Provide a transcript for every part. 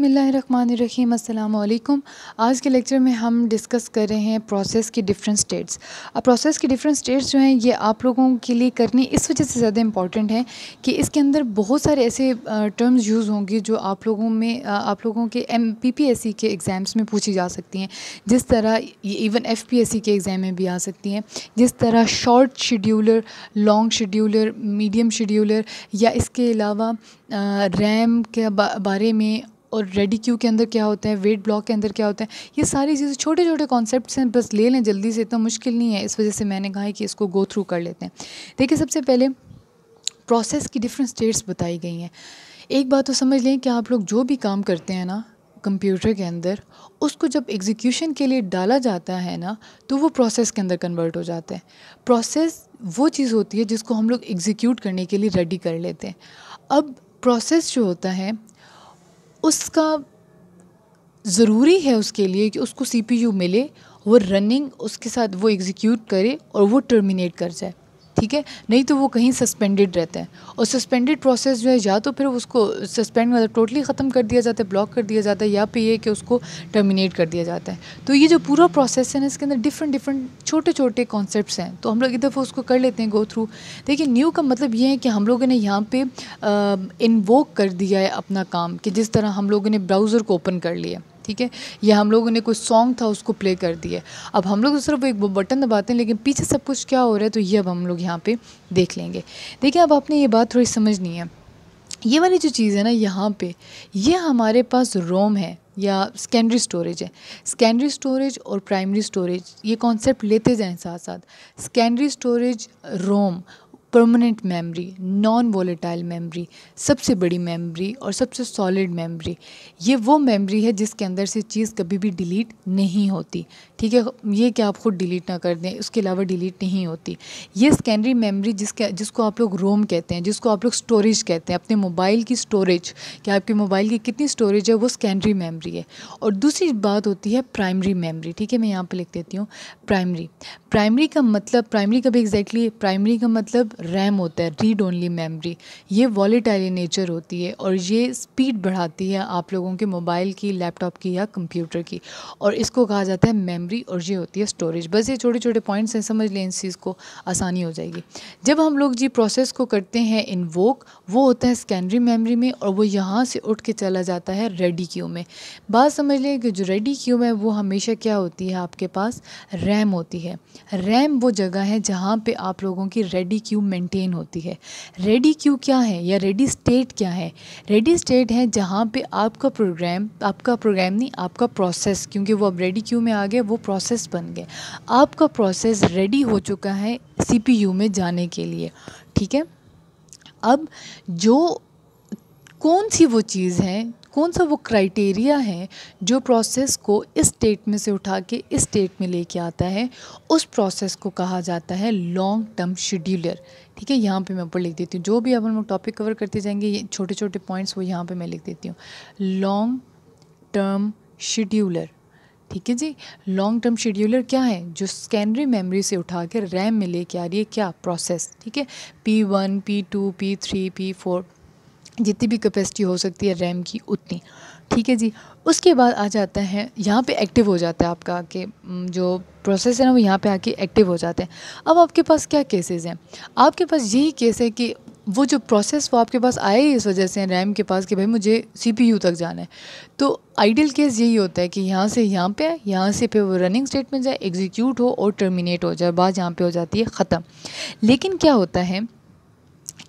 बसमीम् अल्लाम आज के लेक्चर में हम डिस्कस कर रहे हैं प्रोसेस की डिफरेंट स्टेट्स अब प्रोसेस की डिफरेंट स्टेट्स जो हैं ये आप लोगों के लिए करनी इस वजह से ज़्यादा इंपॉर्टेंट है कि इसके अंदर बहुत सारे ऐसे टर्म्स यूज़ होंगे जो आप लोगों में आप लोगों के M P P S C के एग्ज़ाम्स में पूछी जा सकती हैं जिस तरह even F P S C के एग्ज़ाम में भी आ सकती हैं जिस तरह short scheduler long scheduler medium scheduler या इसके अलावा रैम के बारे में और रेडी क्यू के अंदर क्या होते हैं वेट ब्लॉक के अंदर क्या होते हैं ये सारी चीज़ें छोटे छोटे कॉन्सेप्ट हैं बस ले लें जल्दी से इतना मुश्किल नहीं है इस वजह से मैंने कहा है कि इसको गो थ्रू कर लेते हैं देखिए सबसे पहले प्रोसेस की डिफरेंट स्टेट्स बताई गई हैं एक बात तो समझ लें कि आप लोग जो भी काम करते हैं ना कंप्यूटर के अंदर उसको जब एग्जीक्यूशन के लिए डाला जाता है ना तो वो प्रोसेस के अंदर कन्वर्ट हो जाता है प्रोसेस वो चीज़ होती है जिसको हम लोग एग्जीक्यूट करने के लिए रेडी कर लेते हैं अब प्रोसेस जो होता है उसका ज़रूरी है उसके लिए कि उसको सी पी यू मिले वो रनिंग उसके साथ वो एग्जीक्यूट करे और वो टर्मिनेट कर जाए ठीक है नहीं तो वो कहीं सस्पेंडेड रहते हैं और सस्पेंडेड प्रोसेस जो है या तो फिर उसको सस्पेंड मतलब टोटली ख़त्म कर दिया जाता है ब्लॉक कर दिया जाता है या फिर ये कि उसको टर्मिनेट कर दिया जाता है तो ये जो पूरा प्रोसेस है ना इसके अंदर डिफरेंट डिफरेंट छोटे छोटे कॉन्सेप्ट हैं तो हम लोग एक दफ़ा उसको कर लेते हैं गो थ्रू देखिए न्यू का मतलब ये है कि हम लोगों ने यहाँ पर इन्वोक कर दिया है अपना काम कि जिस तरह हम लोगों ने ब्राउज़र को ओपन कर लिया ठीक है या हम लोगों ने कोई सॉन्ग था उसको प्ले कर दिया अब हम लोग तो सिर्फ एक बटन दबाते हैं लेकिन पीछे सब कुछ क्या हो रहा है तो ये अब हम लोग यहाँ पे देख लेंगे देखिए अब आपने ये बात थोड़ी समझनी है ये वाली जो चीज़ है ना यहाँ पे ये हमारे पास रोम है या सेकेंडरी स्टोरेज है सेकेंडरी स्टोरेज और प्राइमरी स्टोरेज ये कॉन्सेप्ट लेते जाएं साथ साथ secondary storage ROM permanent memory non volatile memory सबसे बड़ी मेमोरी और सबसे सॉलिड मेमोरी ये वो मेमोरी है जिसके अंदर से चीज़ कभी भी डिलीट नहीं होती ठीक है ये क्या आप खुद डिलीट ना कर दें उसके अलावा डिलीट नहीं होती ये सेकेंडरी मेमोरी जिसके जिसको आप लोग रोम कहते हैं जिसको आप लोग स्टोरेज कहते हैं अपने मोबाइल की स्टोरेज कि आपके मोबाइल की कितनी स्टोरेज है वो सेकेंडरी मेमरी है और दूसरी बात होती है प्राइमरी मेमरी ठीक है मैं यहाँ पर लिख देती हूँ प्राइमरी प्राइमरी का मतलब प्राइमरी का भी एग्जैक्टली प्राइमरी का मतलब रैम होता है रीड ओनली मेमोरी ये वॉलीटाइल नेचर होती है और ये स्पीड बढ़ाती है आप लोगों के मोबाइल की लैपटॉप की या कंप्यूटर की और इसको कहा जाता है मेमोरी और ये होती है स्टोरेज बस ये छोटे छोटे पॉइंट्स हैं समझ लें इस चीज़ को आसानी हो जाएगी जब हम लोग जी प्रोसेस को करते हैं इन वो होता है स्कैनरी मेमरी में और वो यहाँ से उठ के चला जाता है रेडी क्यू में बात समझ लें कि जो रेडी क्यू में वो हमेशा क्या होती है आपके पास रैम होती है रैम वो जगह है जहाँ पर आप लोगों की रेडी क्यू मेंटेन होती है रेडी क्यू क्या है या रेडी स्टेट क्या है रेडी स्टेट है जहाँ पे आपका प्रोग्राम आपका प्रोग्राम नहीं आपका प्रोसेस क्योंकि वो अब रेडी क्यू में आ गया वो प्रोसेस बन गया आपका प्रोसेस रेडी हो चुका है सी में जाने के लिए ठीक है अब जो कौन सी वो चीज़ है कौन सा वो क्राइटेरिया है जो प्रोसेस को इस स्टेट में से उठा के इस स्टेट में लेके आता है उस प्रोसेस को कहा जाता है लॉन्ग टर्म शेड्यूलर ठीक है यहाँ पे मैं ऊपर लिख देती हूँ जो भी अब हम लोग टॉपिक कवर करते जाएंगे ये छोटे छोटे पॉइंट्स वो यहाँ पे मैं लिख देती हूँ लॉन्ग टर्म शेड्यूलर ठीक है जी लॉन्ग टर्म शेड्यूलर क्या है जो स्कैनरी मेमोरी से उठा कर रैम में लेके आ रही है क्या प्रोसेस ठीक है P one P two P three P four जितनी भी कैपेसिटी हो सकती है रैम की उतनी ठीक है जी उसके बाद आ जाता है यहाँ पे एक्टिव हो जाता है आपका के जो प्रोसेस है ना वो यहाँ पे आके एक्टिव हो जाते हैं अब आपके पास क्या केसेस हैं आपके पास यही केस है कि वो जो प्रोसेस वो आपके पास आया ही इस वजह से रैम के पास कि भाई मुझे सीपीयू तक जाना है तो आइडियल केस यही होता है कि यहाँ से यहाँ पे आए यहाँ से फिर वो रनिंग स्टेट में जाए एग्जीक्यूट हो और टर्मिनेट हो जाए बात यहाँ पे हो जाती है ख़त्म लेकिन क्या होता है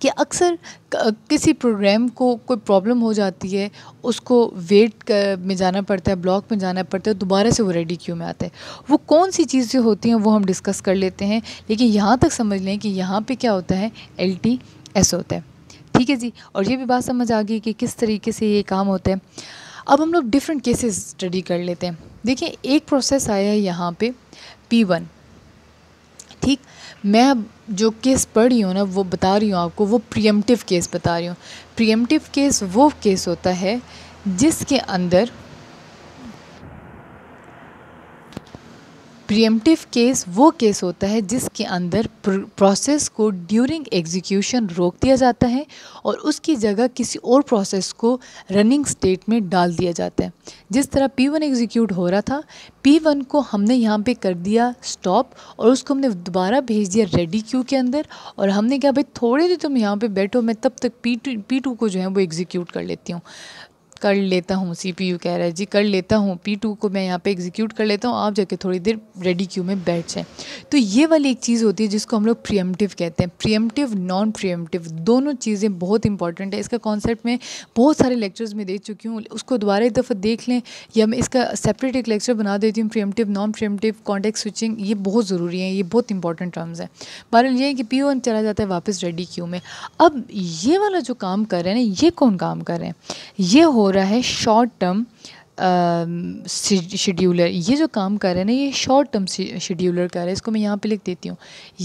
कि अक्सर किसी प्रोग्राम को कोई प्रॉब्लम हो जाती है उसको वेट में जाना पड़ता है ब्लॉक में जाना पड़ता है दोबारा से वो रेडी क्यू में आता है वो कौन सी चीज़ें होती हैं वो हम डिस्कस कर लेते हैं लेकिन यहाँ तक समझ लें कि यहाँ पे क्या होता है एल टी एस होता है ठीक है जी और ये भी बात समझ आ गई कि किस तरीके से ये काम होता है अब हम लोग डिफरेंट केसेस स्टडी कर लेते हैं देखिए एक प्रोसेस आया है यहाँ पे पी वन ठीक मैं अब जो केस पढ़ रही हूँ ना वो बता रही हूँ आपको वो प्रियमटिव केस बता रही हूँ प्रियमटिव केस वो केस होता है जिसके अंदर प्रियमटिव केस वो केस होता है जिसके अंदर प्रोसेस को ड्यूरिंग एग्जीक्यूशन रोक दिया जाता है और उसकी जगह किसी और प्रोसेस को रनिंग स्टेट में डाल दिया जाता है जिस तरह पी वन एग्जीक्यूट हो रहा था पी वन को हमने यहाँ पे कर दिया स्टॉप और उसको हमने दोबारा भेज दिया रेडी क्यू के अंदर और हमने कहा भाई थोड़े देर तुम यहाँ पर बैठो मैं तब तक पी टू पी टू को जो है वो एग्जीक्यूट कर लेती हूँ कर लेता हूँ सी पी यू कह रहा है जी कर लेता हूँ पी टू को मैं यहाँ पे एग्जीक्यूट कर लेता हूँ आप जाके थोड़ी देर रेडी क्यू में बैठ जाएँ तो ये वाली एक चीज़ होती है जिसको हम लोग प्रियमटिव कहते हैं प्रियमटिव नॉन प्रियमटिव दोनों चीज़ें बहुत इंपॉर्टेंट है इसका कॉन्सेप्ट मैं बहुत सारे लेक्चर्स में देख चुकी हूँ उसको दोबारा एक दफ़ा देख लें या मैं इसका सेपरेट एक लेक्चर बना देती हूँ preemptive non preemptive context switching ये बहुत ज़रूरी है ये बहुत इंपॉर्टेंट टर्म्स हैं बहरहाल ये है कि पी ओ चला जाता है वापस रेडी क्यू में अब ये वाला जो काम कर रहे हैं ये कौन काम कर रहे हैं ये हो हो रहा है शॉर्ट टर्म शेड्यूलर ये जो काम कर रहा है ना ये शॉर्ट टर्म शेड्यूलर कर रहा है इसको मैं यहाँ पे लिख देती हूँ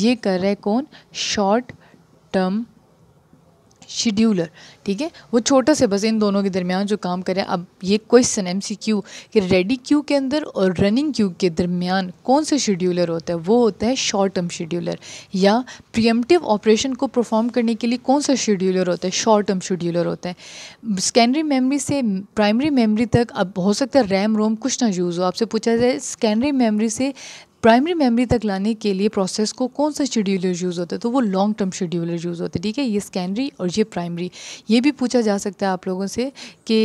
ये कर रहा है कौन शॉर्ट टर्म शेड्यूलर ठीक है वो छोटा से बस इन दोनों के दरमियान जो काम करें अब ये क्वेश्चन एम सी क्यू कि रेडी क्यू के अंदर और रनिंग क्यू के दरमियान कौन सा शेड्यूलर होता है वो होता है शॉर्ट टर्म शेड्यूलर या प्रियमटिव ऑपरेशन को परफॉर्म करने के लिए कौन सा शेड्यूलर होता है शॉर्ट टर्म शेड्यूलर होता है स्कैनरी मेमरी से प्राइमरी मेमरी तक अब हो सकता है रैम रोम कुछ ना यूज़ हो आपसे पूछा जाए स्कैनरी मेमरी से प्राइमरी मेमोरी तक लाने के लिए प्रोसेस को कौन सा शेड्यूलर यूज़ होता है तो वो लॉन्ग टर्म शेड्यूलर यूज़ होते हैं ठीक है ये सेकेंडरी और ये प्राइमरी ये भी पूछा जा सकता है आप लोगों से कि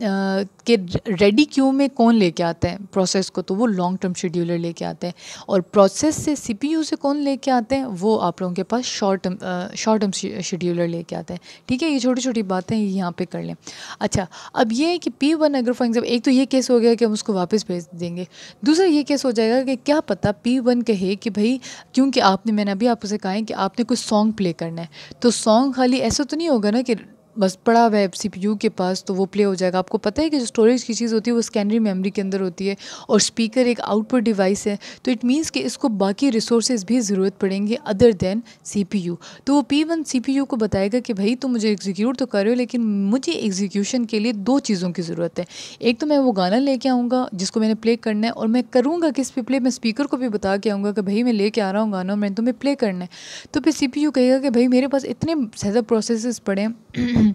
के रेडी क्यू में कौन लेके आता है प्रोसेस को तो वो लॉन्ग टर्म शेड्यूलर लेके आते हैं और प्रोसेस से सीपीयू से कौन लेके आते हैं वो आप लोगों के पास short term short term scheduler लेके आते हैं ठीक है ये छोटी छोटी बातें यहाँ पे कर लें अच्छा अब ये है कि पी वन अगर फॉर एग्जाम्पल एक तो ये केस हो गया कि हम उसको वापस भेज देंगे दूसरा ये केस हो जाएगा कि क्या पता पी वन कहे कि भाई क्योंकि आपने मैंने अभी आपसे कहा है कि आपने कोई सॉन्ग प्ले करना है तो सॉन्ग खाली ऐसा तो नहीं होगा ना कि बस पड़ा हुआ है सी पी यू के पास तो वो प्ले हो जाएगा आपको पता है कि जो स्टोरेज की चीज़ होती है वो स्कैनरी मेमोरी के अंदर होती है और स्पीकर एक आउटपुट डिवाइस है तो इट मींस कि इसको बाकी रिसोर्सेज भी ज़रूरत पड़ेंगे other than C P U तो वो P one C P U को बताएगा कि भाई तुम मुझे एग्जीक्यूट तो कर रहे हो लेकिन मुझे एग्जीक्यूशन के लिए दो चीज़ों की ज़रूरत है एक तो मैं वो गाना लेके आऊँगा जिसको मैंने प्ले करना है और मैं करूँगा किस पे प्ले मैं स्पीकर को भी बता के आऊँगा कि भाई मैं लेके आ रहा हूँ गाना मैंने तुम्हें प्ले करना है तो फिर सी पी यू कहेगा कि भाई मेरे पास इतने ज़्यादा प्रोसेस पड़े हैं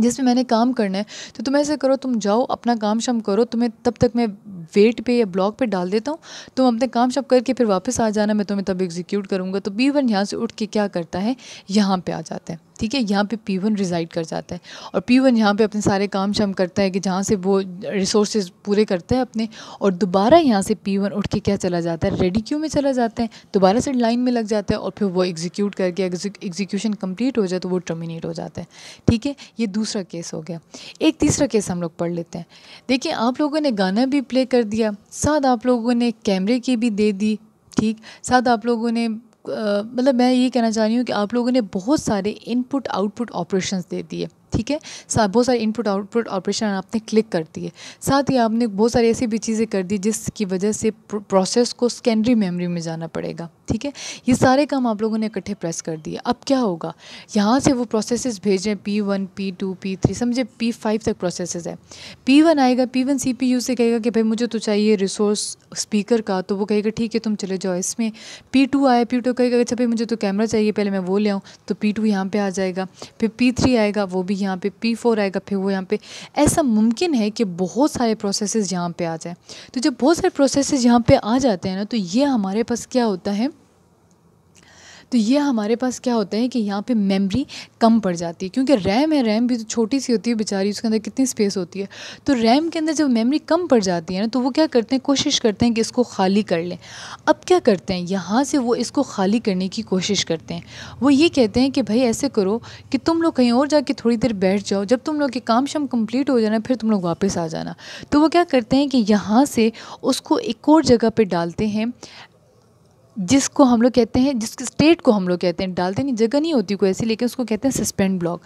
जिसमें मैंने काम करना है तो तुम ऐसे करो तुम जाओ अपना काम शाम करो तुम्हें तब तक मैं वेट पे या ब्लॉग पे डाल देता हूँ तुम तो अपने काम शब करके फिर वापस आ जाना मैं तुम्हें तब एग्जीक्यूट करूँगा तो बी वन यहाँ से उठ के क्या करता है यहाँ पे आ जाता है ठीक है यहाँ पे पी वन रिज़ाइड कर जाता है और पी वन यहाँ पर अपने सारे काम शम करता है कि जहाँ से वो रिसोर्स पूरे करते हैं अपने और दोबारा यहाँ से पी वन उठ के क्या चला जाता है रेडी क्यू में चला जाता है दोबारा से लाइन में लग जाता है और फिर वो एग्जीक्यूट करके एग्जीक्यूशन कंप्लीट हो जाए तो वो टर्मिनेट हो जाता है ठीक है ये दूसरा केस हो गया एक तीसरा केस हम लोग पढ़ लेते हैं देखिए आप लोगों ने गाना भी प्ले कर दिया साथ आप लोगों ने कैमरे की भी दे दी ठीक साथ आप लोगों ने मतलब मैं ये कहना चाह रही हूँ कि आप लोगों ने बहुत सारे इनपुट आउटपुट ऑपरेशंस दे दिए ठीक है बहुत सारे इनपुट आउटपुट ऑपरेशन आपने क्लिक कर दिए साथ ही आपने बहुत सारी ऐसी भी चीज़ें कर दी जिसकी वजह से प्रोसेस को सेकेंडरी मेमोरी में जाना पड़ेगा ठीक है ये सारे काम आप लोगों ने इकट्ठे प्रेस कर दिए अब क्या होगा यहाँ से वो प्रोसेसेस भेज रहे हैं P one P two P three समझे पी फाइव तक प्रोसेसेस है पी वन आएगा P one C P U से कहेगा कि भाई मुझे तो चाहिए रिसोर्स स्पीकर का तो वो कहेगा ठीक है तुम चले जाओ इसमें पी टू आया पी टू कहेगा अच्छा भाई मुझे तो कैमरा चाहिए पहले मैं वो ले आऊँ तो पी टू यहाँ पर आ जाएगा फिर पी थ्री आएगा वो भी यहाँ पे पी फोर आएगा फिर वो यहाँ पे ऐसा मुमकिन है कि बहुत सारे प्रोसेसेस यहाँ पे आ जाएँ तो जब बहुत सारे प्रोसेसेस यहाँ पे आ जाते हैं ना तो ये हमारे पास क्या होता है तो ये हमारे पास क्या होता है कि यहाँ पे मेमोरी कम पड़ जाती है क्योंकि रैम है रैम भी तो छोटी सी होती है बेचारी उसके अंदर कितनी स्पेस होती है तो रैम के अंदर जब मेमोरी कम पड़ जाती है ना तो वो क्या करते हैं कोशिश करते हैं कि इसको खाली कर लें अब क्या करते हैं यहाँ से वो इसको खाली करने की कोशिश करते हैं वो ये कहते हैं कि भाई ऐसे करो कि तुम लोग कहीं और जाके थोड़ी देर बैठ जाओ जब तुम लोग के काम शाम कम्प्लीट हो जाना फिर तुम लोग वापस आ जाना तो वो क्या करते हैं कि यहाँ से उसको एक और जगह पर डालते हैं जिसको हम लोग कहते हैं जिस स्टेट को हम लोग कहते हैं डालते नहीं जगह नहीं होती कोई ऐसी लेकिन उसको कहते हैं सस्पेंड ब्लॉक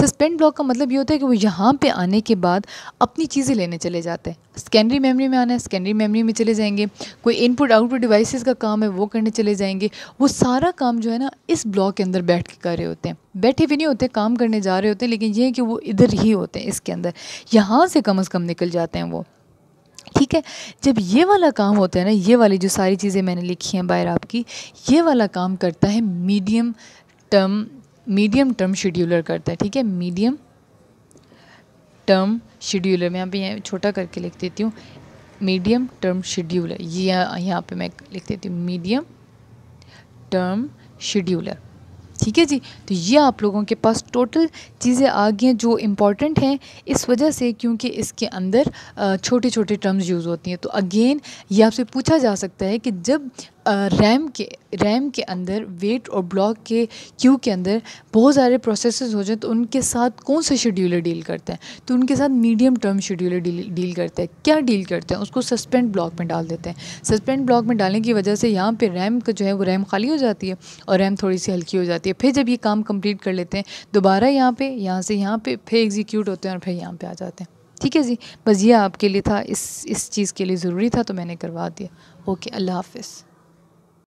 सस्पेंड ब्लॉक का मतलब ये होता है कि वो यहाँ पे आने के बाद अपनी चीज़ें लेने चले जाते हैं सेकेंडरी मेमोरी में आना है सेकेंडरी मेमोरी में चले जाएंगे कोई इनपुट आउटपुट डिवाइसेस का काम है वो करने चले जाएंगे वो सारा काम जो है ना इस ब्लॉक के अंदर बैठ के कर रहे होते हैं बैठे भी नहीं होते काम करने जा रहे होते हैं लेकिन ये है कि वो इधर ही होते हैं इसके अंदर यहाँ से कम अज़ कम निकल जाते हैं वो ठीक है जब ये वाला काम होता है ना ये वाली जो सारी चीज़ें मैंने लिखी हैं बाहर आपकी ये वाला काम करता है medium term medium term scheduler करता है ठीक है मीडियम टर्म शेड्यूलर मैं यहाँ पे यहाँ छोटा करके लिख देती हूँ मीडियम टर्म शेड्यूलर ये यहाँ पे मैं लिख देती हूँ मीडियम टर्म शेड्यूलर ठीक है जी तो ये आप लोगों के पास टोटल चीज़ें आ गई हैं जो इम्पॉर्टेंट हैं इस वजह से क्योंकि इसके अंदर छोटे छोटे टर्म्स यूज़ होती हैं तो अगेन ये आपसे पूछा जा सकता है कि जब रैम के रैम के अंदर वेट और ब्लॉक के क्यू के अंदर बहुत सारे प्रोसेस हो जाए तो उनके साथ कौन सा शेड्यूलर डील करते हैं तो उनके साथ medium term scheduler deal deal हैं क्या डील करते हैं उसको सस्पेंड ब्लॉक में डाल देते हैं सस्पेंड ब्लॉक में डालने की वजह से यहाँ पर रैम का जो है वो रैम खाली हो जाती है और रैम थोड़ी सी हल्की हो जाती है फिर जब ये काम कम्प्लीट कर लेते हैं दोबारा यहाँ पर यहाँ से यहाँ पर फिर एग्जीक्यूट होते हैं और फिर यहाँ पर आ जाते हैं ठीक है जी बस ये आपके लिए था इस इस चीज़ के लिए ज़रूरी था तो मैंने करवा दिया ओके अल्लाह हाफिज़